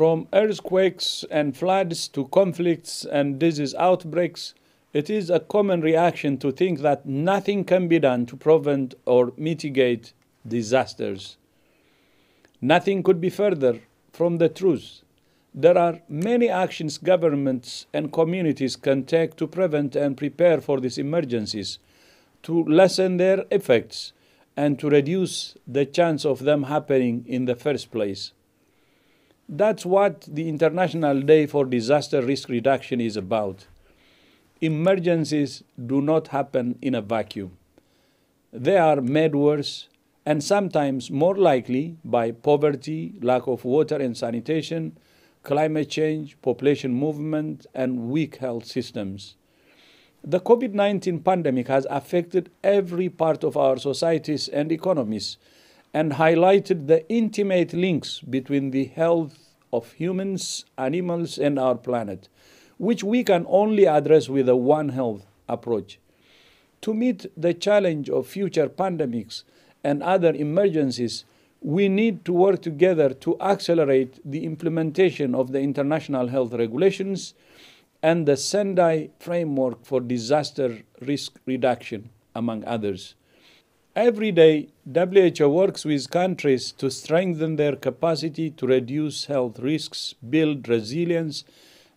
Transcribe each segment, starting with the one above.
From earthquakes and floods to conflicts and disease outbreaks, it is a common reaction to think that nothing can be done to prevent or mitigate disasters. Nothing could be further from the truth. There are many actions governments and communities can take to prevent and prepare for these emergencies, to lessen their effects, and to reduce the chance of them happening in the first place. That's what the International Day for Disaster Risk Reduction is about. Emergencies do not happen in a vacuum. They are made worse and sometimes more likely by poverty, lack of water and sanitation, climate change, population movement, and weak health systems. The COVID 19 pandemic has affected every part of our societies and economies and highlighted the intimate links between the health of humans, animals, and our planet, which we can only address with a One Health approach. To meet the challenge of future pandemics and other emergencies, we need to work together to accelerate the implementation of the international health regulations and the Sendai framework for disaster risk reduction, among others. Every day, WHO works with countries to strengthen their capacity to reduce health risks, build resilience,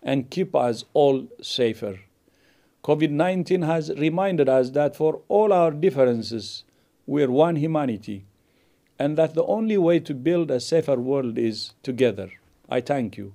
and keep us all safer. COVID 19 has reminded us that for all our differences, we're one humanity, and that the only way to build a safer world is together. I thank you.